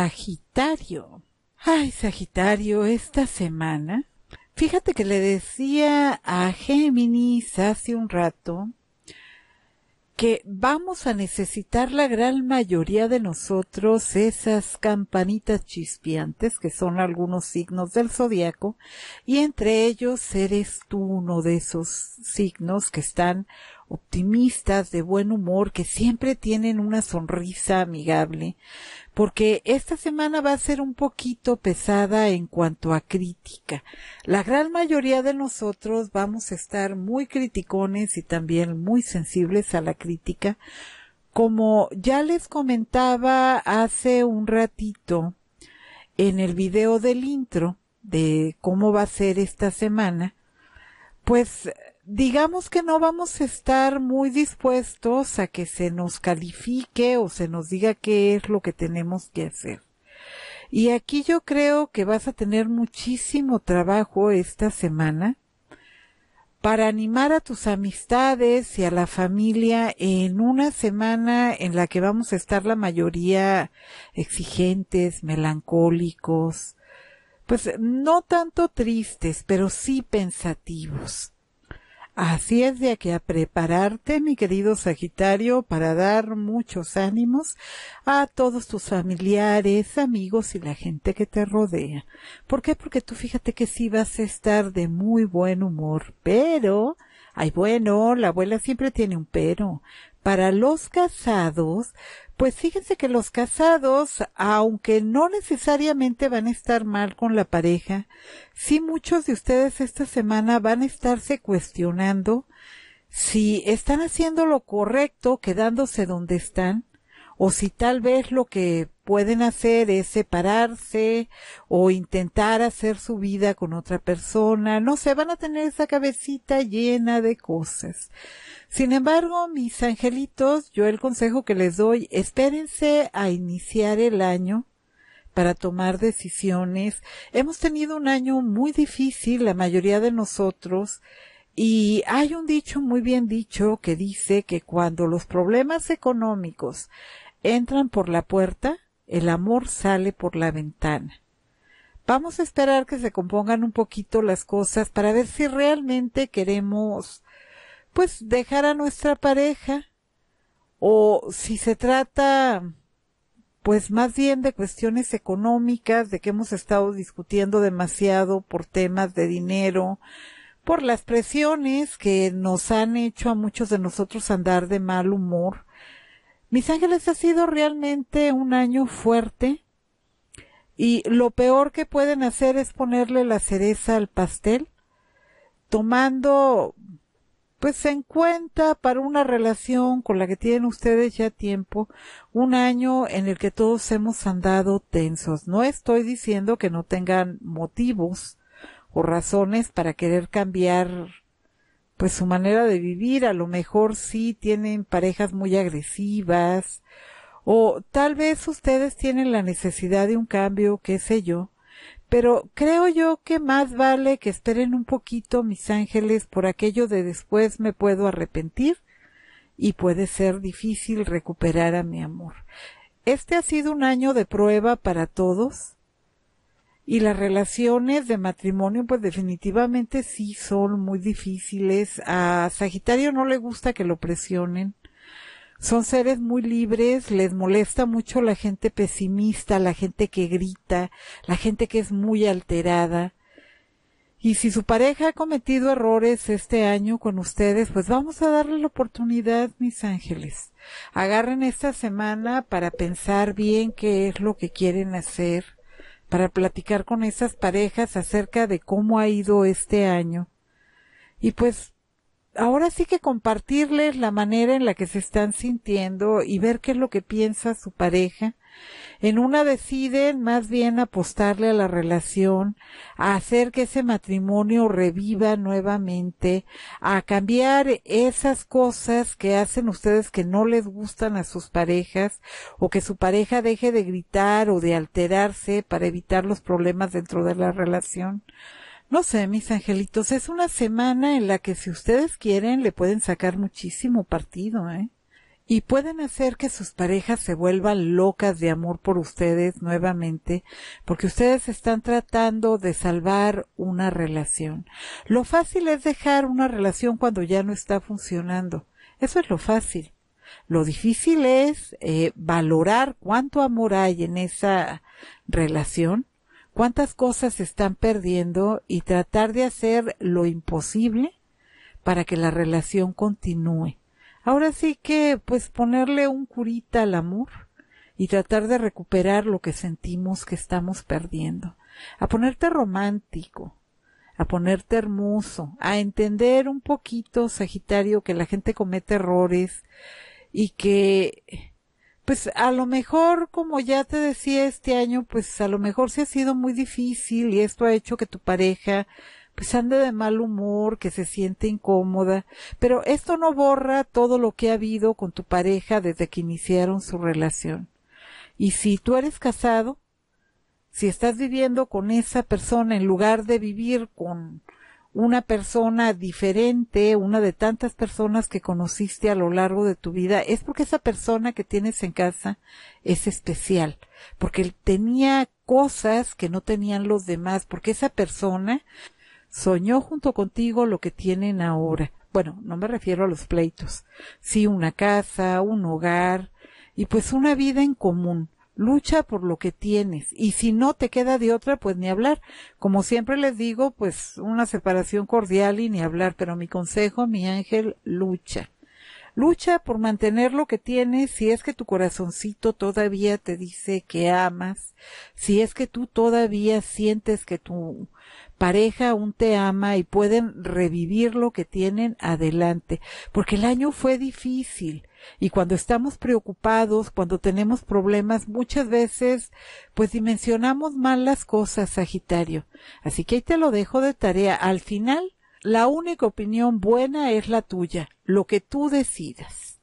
Sagitario. Ay, Sagitario, esta semana, fíjate que le decía a Géminis hace un rato que vamos a necesitar la gran mayoría de nosotros esas campanitas chispeantes que son algunos signos del zodiaco y entre ellos eres tú uno de esos signos que están optimistas, de buen humor, que siempre tienen una sonrisa amigable, porque esta semana va a ser un poquito pesada en cuanto a crítica. La gran mayoría de nosotros vamos a estar muy criticones y también muy sensibles a la crítica. Como ya les comentaba hace un ratito en el video del intro de cómo va a ser esta semana, pues digamos que no vamos a estar muy dispuestos a que se nos califique o se nos diga qué es lo que tenemos que hacer. Y aquí yo creo que vas a tener muchísimo trabajo esta semana para animar a tus amistades y a la familia en una semana en la que vamos a estar la mayoría exigentes, melancólicos, pues no tanto tristes, pero sí pensativos. Así es de aquí a prepararte, mi querido Sagitario, para dar muchos ánimos a todos tus familiares, amigos y la gente que te rodea. ¿Por qué? Porque tú fíjate que sí vas a estar de muy buen humor, pero, ay bueno, la abuela siempre tiene un pero para los casados, pues fíjense que los casados, aunque no necesariamente van a estar mal con la pareja, sí muchos de ustedes esta semana van a estarse cuestionando si están haciendo lo correcto quedándose donde están o si tal vez lo que pueden hacer es separarse o intentar hacer su vida con otra persona. No sé, van a tener esa cabecita llena de cosas. Sin embargo, mis angelitos, yo el consejo que les doy, espérense a iniciar el año para tomar decisiones. Hemos tenido un año muy difícil, la mayoría de nosotros, y hay un dicho muy bien dicho que dice que cuando los problemas económicos entran por la puerta, el amor sale por la ventana. Vamos a esperar que se compongan un poquito las cosas para ver si realmente queremos, pues, dejar a nuestra pareja o si se trata, pues, más bien de cuestiones económicas, de que hemos estado discutiendo demasiado por temas de dinero, por las presiones que nos han hecho a muchos de nosotros andar de mal humor mis Ángeles ha sido realmente un año fuerte y lo peor que pueden hacer es ponerle la cereza al pastel, tomando pues en cuenta para una relación con la que tienen ustedes ya tiempo, un año en el que todos hemos andado tensos. No estoy diciendo que no tengan motivos o razones para querer cambiar pues su manera de vivir, a lo mejor sí tienen parejas muy agresivas o tal vez ustedes tienen la necesidad de un cambio, qué sé yo, pero creo yo que más vale que esperen un poquito mis ángeles por aquello de después me puedo arrepentir y puede ser difícil recuperar a mi amor. Este ha sido un año de prueba para todos y las relaciones de matrimonio pues definitivamente sí son muy difíciles. A Sagitario no le gusta que lo presionen. Son seres muy libres, les molesta mucho la gente pesimista, la gente que grita, la gente que es muy alterada. Y si su pareja ha cometido errores este año con ustedes, pues vamos a darle la oportunidad, mis ángeles. Agarren esta semana para pensar bien qué es lo que quieren hacer para platicar con esas parejas acerca de cómo ha ido este año. Y pues ahora sí que compartirles la manera en la que se están sintiendo y ver qué es lo que piensa su pareja en una deciden más bien apostarle a la relación, a hacer que ese matrimonio reviva nuevamente, a cambiar esas cosas que hacen ustedes que no les gustan a sus parejas o que su pareja deje de gritar o de alterarse para evitar los problemas dentro de la relación. No sé, mis angelitos, es una semana en la que si ustedes quieren le pueden sacar muchísimo partido, ¿eh? y pueden hacer que sus parejas se vuelvan locas de amor por ustedes nuevamente, porque ustedes están tratando de salvar una relación. Lo fácil es dejar una relación cuando ya no está funcionando. Eso es lo fácil. Lo difícil es eh, valorar cuánto amor hay en esa relación, cuántas cosas se están perdiendo y tratar de hacer lo imposible para que la relación continúe. Ahora sí que, pues ponerle un curita al amor y tratar de recuperar lo que sentimos que estamos perdiendo. A ponerte romántico, a ponerte hermoso, a entender un poquito, Sagitario, que la gente comete errores y que, pues a lo mejor, como ya te decía este año, pues a lo mejor se sí ha sido muy difícil y esto ha hecho que tu pareja pues anda de mal humor, que se siente incómoda, pero esto no borra todo lo que ha habido con tu pareja desde que iniciaron su relación. Y si tú eres casado, si estás viviendo con esa persona en lugar de vivir con una persona diferente, una de tantas personas que conociste a lo largo de tu vida, es porque esa persona que tienes en casa es especial, porque él tenía cosas que no tenían los demás, porque esa persona soñó junto contigo lo que tienen ahora. Bueno, no me refiero a los pleitos. Sí, una casa, un hogar y pues una vida en común. Lucha por lo que tienes y si no te queda de otra, pues ni hablar. Como siempre les digo, pues una separación cordial y ni hablar, pero mi consejo, mi ángel, lucha. Lucha por mantener lo que tienes si es que tu corazoncito todavía te dice que amas, si es que tú todavía sientes que tu pareja, aún te ama y pueden revivir lo que tienen adelante. Porque el año fue difícil y cuando estamos preocupados, cuando tenemos problemas, muchas veces pues dimensionamos mal las cosas, Sagitario. Así que ahí te lo dejo de tarea. Al final, la única opinión buena es la tuya, lo que tú decidas.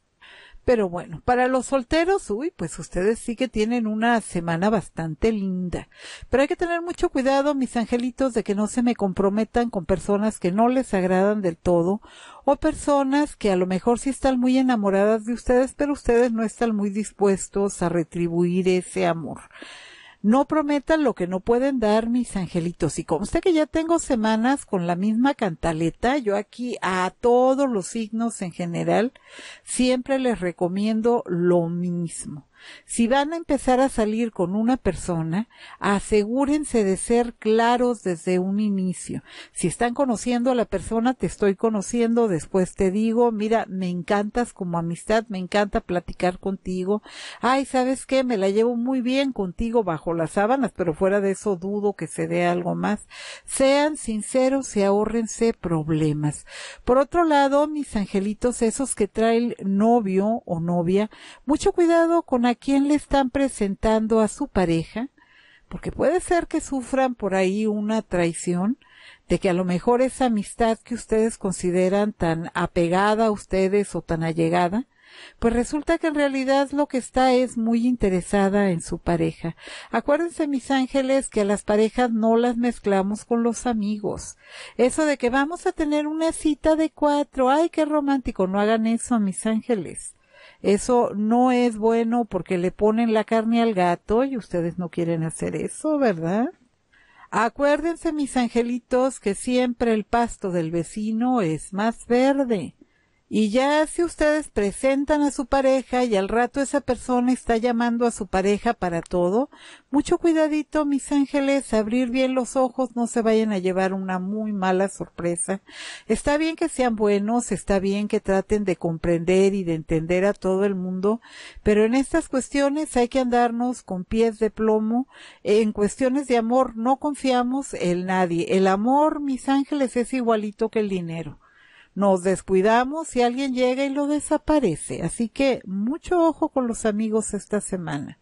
Pero bueno, para los solteros, uy, pues ustedes sí que tienen una semana bastante linda. Pero hay que tener mucho cuidado, mis angelitos, de que no se me comprometan con personas que no les agradan del todo o personas que a lo mejor sí están muy enamoradas de ustedes, pero ustedes no están muy dispuestos a retribuir ese amor. No prometan lo que no pueden dar, mis angelitos. Y como usted que ya tengo semanas con la misma cantaleta. Yo aquí a todos los signos en general siempre les recomiendo lo mismo. Si van a empezar a salir con una persona, asegúrense de ser claros desde un inicio. Si están conociendo a la persona, te estoy conociendo, después te digo, mira, me encantas como amistad, me encanta platicar contigo. Ay, ¿sabes qué? Me la llevo muy bien contigo bajo las sábanas, pero fuera de eso dudo que se dé algo más. Sean sinceros y ahórrense problemas. Por otro lado, mis angelitos, esos que trae el novio o novia, mucho cuidado con quién le están presentando a su pareja, porque puede ser que sufran por ahí una traición, de que a lo mejor esa amistad que ustedes consideran tan apegada a ustedes o tan allegada, pues resulta que en realidad lo que está es muy interesada en su pareja. Acuérdense, mis ángeles, que a las parejas no las mezclamos con los amigos. Eso de que vamos a tener una cita de cuatro, ay, qué romántico, no hagan eso, mis ángeles. Eso no es bueno porque le ponen la carne al gato y ustedes no quieren hacer eso, ¿verdad? Acuérdense, mis angelitos, que siempre el pasto del vecino es más verde. Y ya si ustedes presentan a su pareja y al rato esa persona está llamando a su pareja para todo, mucho cuidadito, mis ángeles, abrir bien los ojos, no se vayan a llevar una muy mala sorpresa. Está bien que sean buenos, está bien que traten de comprender y de entender a todo el mundo, pero en estas cuestiones hay que andarnos con pies de plomo. En cuestiones de amor no confiamos en nadie. El amor, mis ángeles, es igualito que el dinero nos descuidamos y alguien llega y lo desaparece. Así que mucho ojo con los amigos esta semana.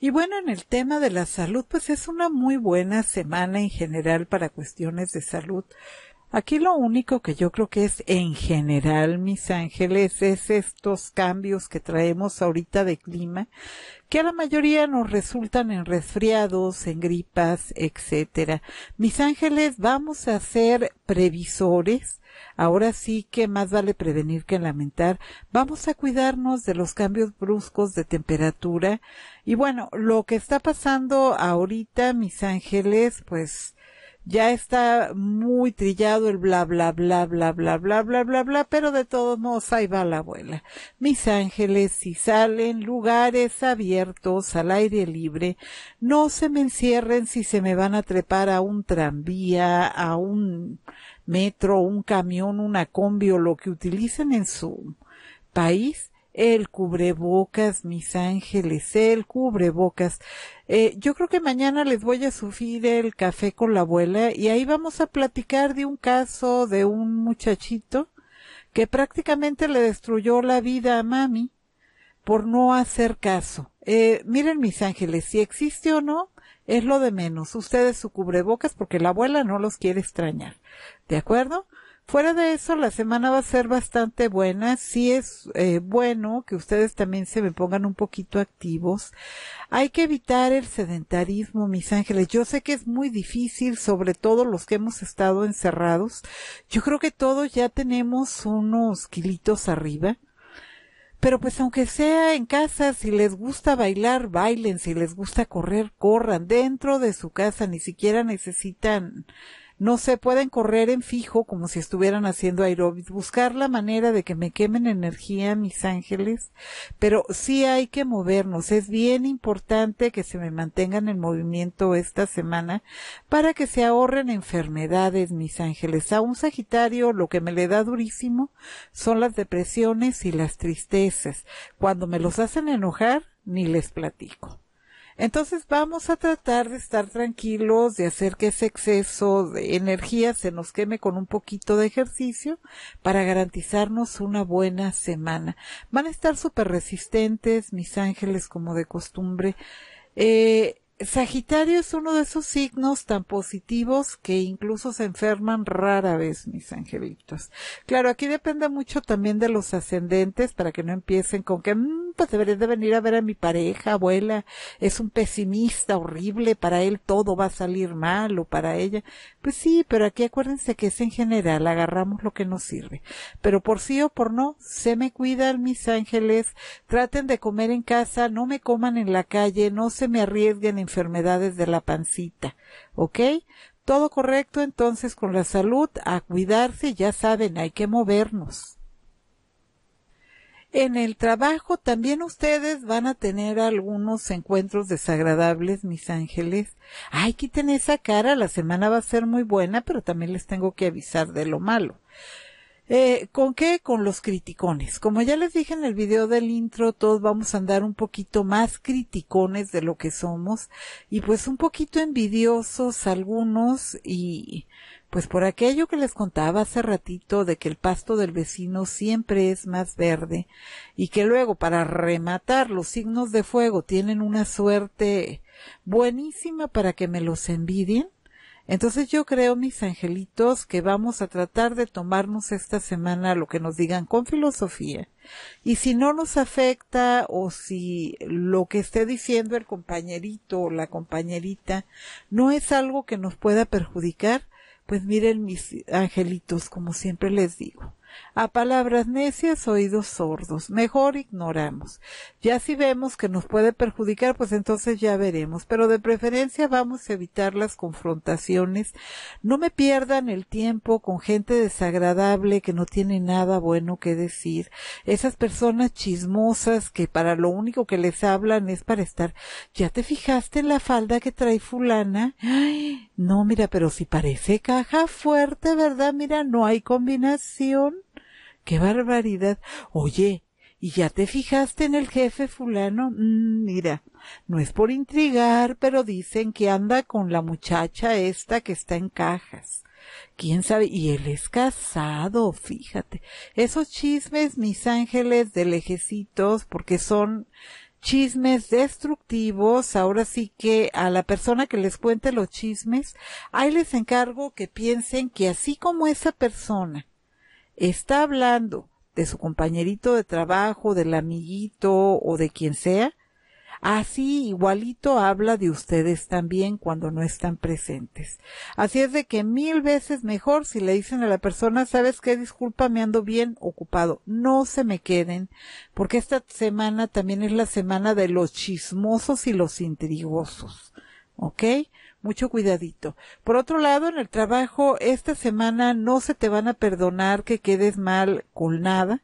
Y bueno, en el tema de la salud, pues es una muy buena semana en general para cuestiones de salud. Aquí lo único que yo creo que es en general, mis ángeles, es estos cambios que traemos ahorita de clima, que a la mayoría nos resultan en resfriados, en gripas, etcétera. Mis ángeles, vamos a ser previsores Ahora sí que más vale prevenir que lamentar. Vamos a cuidarnos de los cambios bruscos de temperatura. Y bueno, lo que está pasando ahorita, mis ángeles, pues ya está muy trillado el bla bla bla bla bla bla bla bla bla, pero de todos modos ahí va la abuela. Mis ángeles, si salen lugares abiertos al aire libre, no se me encierren si se me van a trepar a un tranvía, a un metro, un camión, una combi o lo que utilicen en su país, el cubrebocas, mis ángeles, el cubrebocas. Eh, yo creo que mañana les voy a sufrir el café con la abuela y ahí vamos a platicar de un caso de un muchachito que prácticamente le destruyó la vida a mami por no hacer caso. Eh, miren mis ángeles, si existe o no, es lo de menos. Ustedes su cubrebocas porque la abuela no los quiere extrañar. ¿De acuerdo? Fuera de eso, la semana va a ser bastante buena. Sí es eh, bueno que ustedes también se me pongan un poquito activos. Hay que evitar el sedentarismo, mis ángeles. Yo sé que es muy difícil, sobre todo los que hemos estado encerrados. Yo creo que todos ya tenemos unos kilitos arriba pero pues aunque sea en casa, si les gusta bailar, bailen, si les gusta correr, corran dentro de su casa, ni siquiera necesitan no se pueden correr en fijo como si estuvieran haciendo aerobics, Buscar la manera de que me quemen energía, mis ángeles. Pero sí hay que movernos. Es bien importante que se me mantengan en movimiento esta semana para que se ahorren enfermedades, mis ángeles. A un Sagitario lo que me le da durísimo son las depresiones y las tristezas. Cuando me los hacen enojar, ni les platico. Entonces vamos a tratar de estar tranquilos, de hacer que ese exceso de energía se nos queme con un poquito de ejercicio para garantizarnos una buena semana. Van a estar súper resistentes, mis ángeles, como de costumbre. Eh, Sagitario es uno de esos signos tan positivos que incluso se enferman rara vez, mis angelitos. Claro, aquí depende mucho también de los ascendentes para que no empiecen con que, mm, pues deberé de venir a ver a mi pareja, abuela, es un pesimista horrible, para él todo va a salir mal o para ella. Pues sí, pero aquí acuérdense que es en general, agarramos lo que nos sirve. Pero por sí o por no, se me cuidan mis ángeles, traten de comer en casa, no me coman en la calle, no se me arriesguen en enfermedades de la pancita. ¿Ok? Todo correcto entonces con la salud, a cuidarse, ya saben, hay que movernos. En el trabajo también ustedes van a tener algunos encuentros desagradables, mis ángeles. Ay, quiten esa cara, la semana va a ser muy buena, pero también les tengo que avisar de lo malo. Eh, ¿Con qué? Con los criticones. Como ya les dije en el video del intro, todos vamos a andar un poquito más criticones de lo que somos y pues un poquito envidiosos algunos y pues por aquello que les contaba hace ratito de que el pasto del vecino siempre es más verde y que luego para rematar los signos de fuego tienen una suerte buenísima para que me los envidien entonces yo creo, mis angelitos, que vamos a tratar de tomarnos esta semana lo que nos digan con filosofía. Y si no nos afecta o si lo que esté diciendo el compañerito o la compañerita no es algo que nos pueda perjudicar, pues miren mis angelitos, como siempre les digo, a palabras necias, oídos sordos. Mejor ignoramos. Ya si vemos que nos puede perjudicar, pues entonces ya veremos. Pero de preferencia vamos a evitar las confrontaciones. No me pierdan el tiempo con gente desagradable que no tiene nada bueno que decir. Esas personas chismosas que para lo único que les hablan es para estar. ¿Ya te fijaste en la falda que trae fulana? no, mira, pero si parece caja fuerte, ¿verdad? Mira, no hay combinación. ¡Qué barbaridad! Oye, ¿y ya te fijaste en el jefe fulano? Mm, mira, no es por intrigar, pero dicen que anda con la muchacha esta que está en cajas. ¿Quién sabe? Y él es casado, fíjate. Esos chismes, mis ángeles de lejecitos, porque son chismes destructivos. Ahora sí que a la persona que les cuente los chismes, ahí les encargo que piensen que así como esa persona está hablando de su compañerito de trabajo, del amiguito o de quien sea, así igualito habla de ustedes también cuando no están presentes. Así es de que mil veces mejor si le dicen a la persona, sabes qué, disculpa, me ando bien ocupado, no se me queden, porque esta semana también es la semana de los chismosos y los intrigosos. ¿Ok? mucho cuidadito. Por otro lado, en el trabajo, esta semana no se te van a perdonar que quedes mal con nada.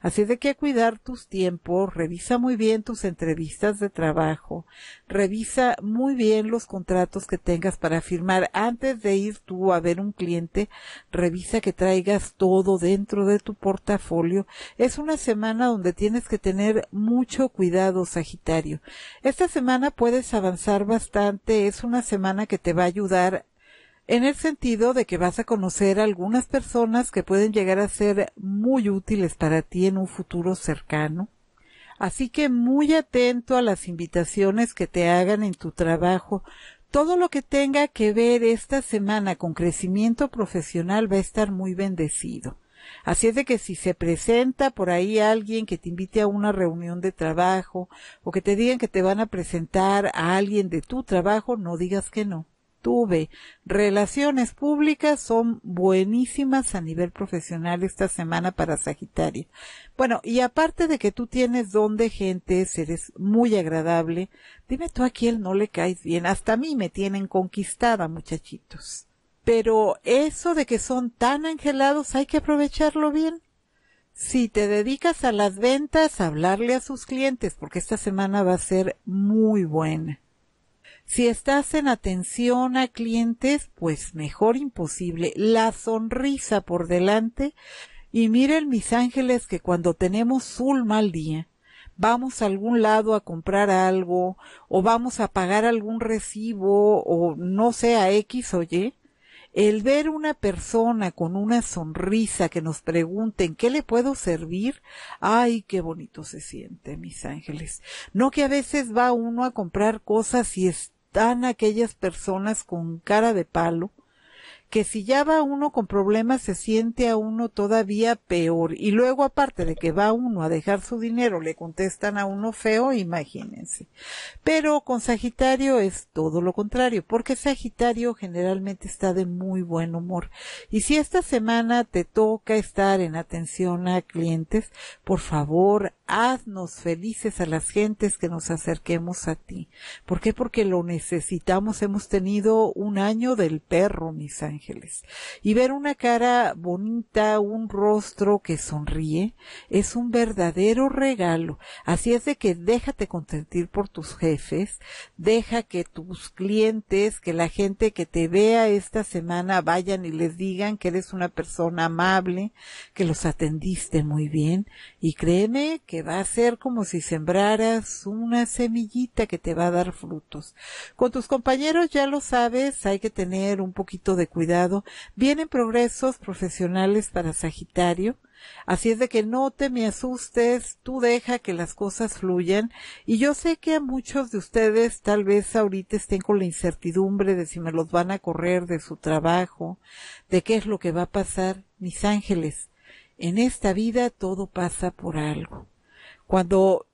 Así de que cuidar tus tiempos, revisa muy bien tus entrevistas de trabajo, revisa muy bien los contratos que tengas para firmar. Antes de ir tú a ver un cliente, revisa que traigas todo dentro de tu portafolio. Es una semana donde tienes que tener mucho cuidado, Sagitario. Esta semana puedes avanzar bastante, es una semana que te va a ayudar en el sentido de que vas a conocer algunas personas que pueden llegar a ser muy útiles para ti en un futuro cercano. Así que muy atento a las invitaciones que te hagan en tu trabajo. Todo lo que tenga que ver esta semana con crecimiento profesional va a estar muy bendecido. Así es de que si se presenta por ahí alguien que te invite a una reunión de trabajo o que te digan que te van a presentar a alguien de tu trabajo, no digas que no tuve. Relaciones públicas son buenísimas a nivel profesional esta semana para Sagitario. Bueno, y aparte de que tú tienes don de gente, eres muy agradable, dime tú a quién no le caes bien. Hasta a mí me tienen conquistada, muchachitos. Pero eso de que son tan angelados hay que aprovecharlo bien. Si te dedicas a las ventas, hablarle a sus clientes, porque esta semana va a ser muy buena si estás en atención a clientes, pues mejor imposible. La sonrisa por delante. Y miren mis ángeles que cuando tenemos un mal día, vamos a algún lado a comprar algo o vamos a pagar algún recibo o no sea X o Y, el ver una persona con una sonrisa que nos pregunten qué le puedo servir, ay, qué bonito se siente, mis ángeles. No que a veces va uno a comprar cosas y es dan aquellas personas con cara de palo que si ya va uno con problemas se siente a uno todavía peor. Y luego aparte de que va uno a dejar su dinero, le contestan a uno feo, imagínense. Pero con Sagitario es todo lo contrario, porque Sagitario generalmente está de muy buen humor. Y si esta semana te toca estar en atención a clientes, por favor, haznos felices a las gentes que nos acerquemos a ti. ¿Por qué? Porque lo necesitamos. Hemos tenido un año del perro, mis y ver una cara bonita, un rostro que sonríe, es un verdadero regalo. Así es de que déjate consentir por tus jefes, deja que tus clientes, que la gente que te vea esta semana vayan y les digan que eres una persona amable, que los atendiste muy bien y créeme que va a ser como si sembraras una semillita que te va a dar frutos. Con tus compañeros ya lo sabes, hay que tener un poquito de cuidado cuidado, vienen progresos profesionales para Sagitario, Así es de que no te me asustes, tú deja que las cosas fluyan. Y yo sé que a muchos de ustedes tal vez ahorita estén con la incertidumbre de si me los van a correr de su trabajo, de qué es lo que va a pasar. Mis ángeles, en esta vida todo pasa por algo. Cuando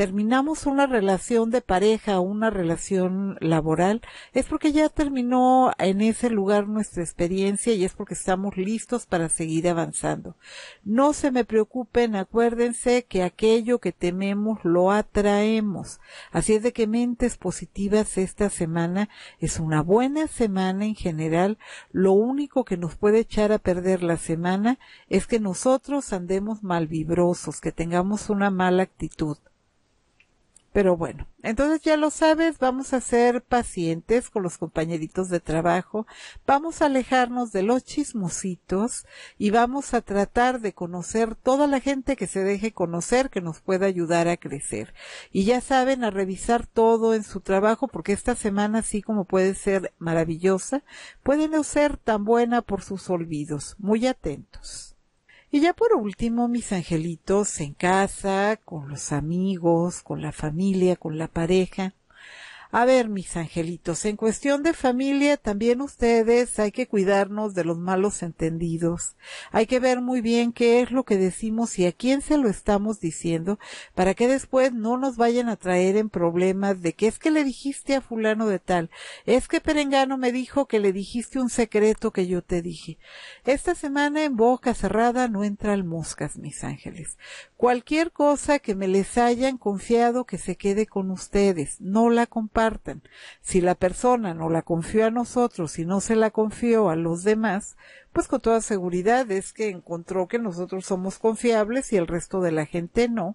terminamos una relación de pareja, una relación laboral, es porque ya terminó en ese lugar nuestra experiencia y es porque estamos listos para seguir avanzando. No se me preocupen, acuérdense que aquello que tememos lo atraemos. Así es de que mentes positivas esta semana es una buena semana en general. Lo único que nos puede echar a perder la semana es que nosotros andemos mal vibrosos, que tengamos una mala actitud. Pero bueno, entonces ya lo sabes, vamos a ser pacientes con los compañeritos de trabajo, vamos a alejarnos de los chismositos y vamos a tratar de conocer toda la gente que se deje conocer, que nos pueda ayudar a crecer. Y ya saben, a revisar todo en su trabajo, porque esta semana, así como puede ser maravillosa, puede no ser tan buena por sus olvidos. Muy atentos. Y ya por último, mis angelitos en casa, con los amigos, con la familia, con la pareja, a ver, mis angelitos, en cuestión de familia, también ustedes hay que cuidarnos de los malos entendidos. Hay que ver muy bien qué es lo que decimos y a quién se lo estamos diciendo para que después no nos vayan a traer en problemas de que es que le dijiste a fulano de tal, es que Perengano me dijo que le dijiste un secreto que yo te dije. Esta semana en boca cerrada no entran moscas, mis ángeles. Cualquier cosa que me les hayan confiado que se quede con ustedes, no la compartan si la persona no la confió a nosotros y no se la confió a los demás, pues con toda seguridad es que encontró que nosotros somos confiables y el resto de la gente no.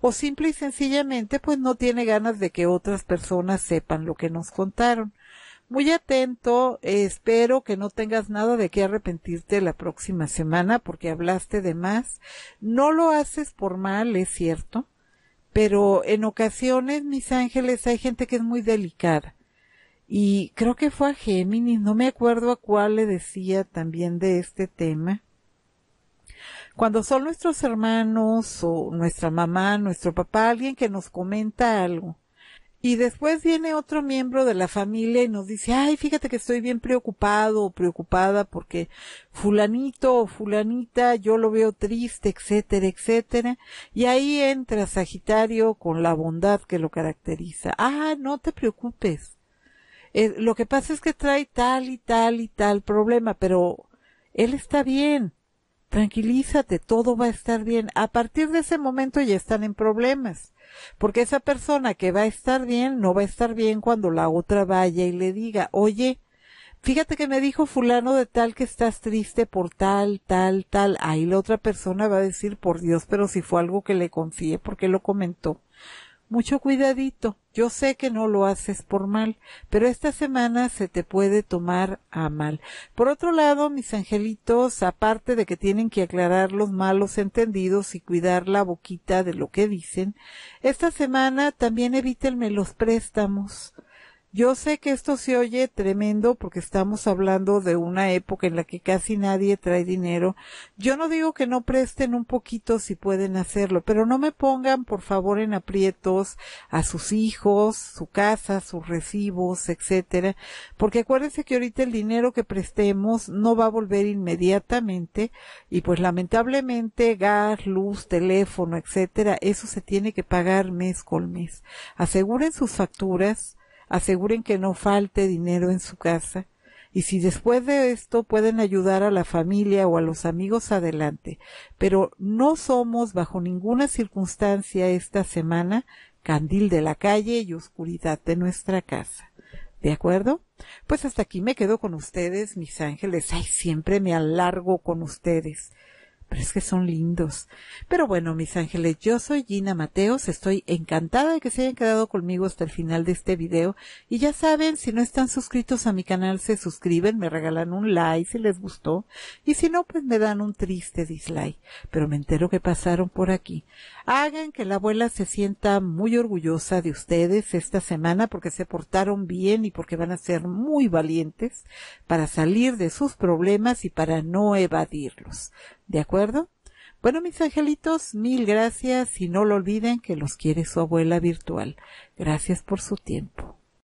O simple y sencillamente pues no tiene ganas de que otras personas sepan lo que nos contaron. Muy atento, espero que no tengas nada de qué arrepentirte la próxima semana porque hablaste de más. No lo haces por mal, es cierto, pero en ocasiones, mis ángeles, hay gente que es muy delicada. Y creo que fue a Géminis, no me acuerdo a cuál le decía también de este tema. Cuando son nuestros hermanos o nuestra mamá, nuestro papá, alguien que nos comenta algo, y después viene otro miembro de la familia y nos dice, ay, fíjate que estoy bien preocupado o preocupada porque fulanito o fulanita, yo lo veo triste, etcétera, etcétera. Y ahí entra Sagitario con la bondad que lo caracteriza. Ah, no te preocupes. Eh, lo que pasa es que trae tal y tal y tal problema, pero él está bien. Tranquilízate, todo va a estar bien. A partir de ese momento ya están en problemas porque esa persona que va a estar bien, no va a estar bien cuando la otra vaya y le diga, oye, fíjate que me dijo fulano de tal que estás triste por tal, tal, tal. Ahí la otra persona va a decir, por Dios, pero si fue algo que le confié, porque lo comentó? mucho cuidadito. Yo sé que no lo haces por mal, pero esta semana se te puede tomar a mal. Por otro lado, mis angelitos, aparte de que tienen que aclarar los malos entendidos y cuidar la boquita de lo que dicen, esta semana también evítenme los préstamos yo sé que esto se oye tremendo porque estamos hablando de una época en la que casi nadie trae dinero. Yo no digo que no presten un poquito si pueden hacerlo, pero no me pongan por favor en aprietos a sus hijos, su casa, sus recibos, etcétera, porque acuérdense que ahorita el dinero que prestemos no va a volver inmediatamente y pues lamentablemente gas, luz, teléfono, etcétera, eso se tiene que pagar mes con mes. Aseguren sus facturas aseguren que no falte dinero en su casa y si después de esto pueden ayudar a la familia o a los amigos adelante, pero no somos bajo ninguna circunstancia esta semana candil de la calle y oscuridad de nuestra casa. ¿De acuerdo? Pues hasta aquí me quedo con ustedes, mis ángeles. Ay, siempre me alargo con ustedes. Pero es que son lindos. Pero bueno, mis ángeles, yo soy Gina Mateos, estoy encantada de que se hayan quedado conmigo hasta el final de este video. Y ya saben, si no están suscritos a mi canal, se suscriben, me regalan un like si les gustó. Y si no, pues me dan un triste dislike. Pero me entero que pasaron por aquí. Hagan que la abuela se sienta muy orgullosa de ustedes esta semana porque se portaron bien y porque van a ser muy valientes para salir de sus problemas y para no evadirlos. ¿De acuerdo? Bueno, mis angelitos, mil gracias y no lo olviden que los quiere su abuela virtual. Gracias por su tiempo.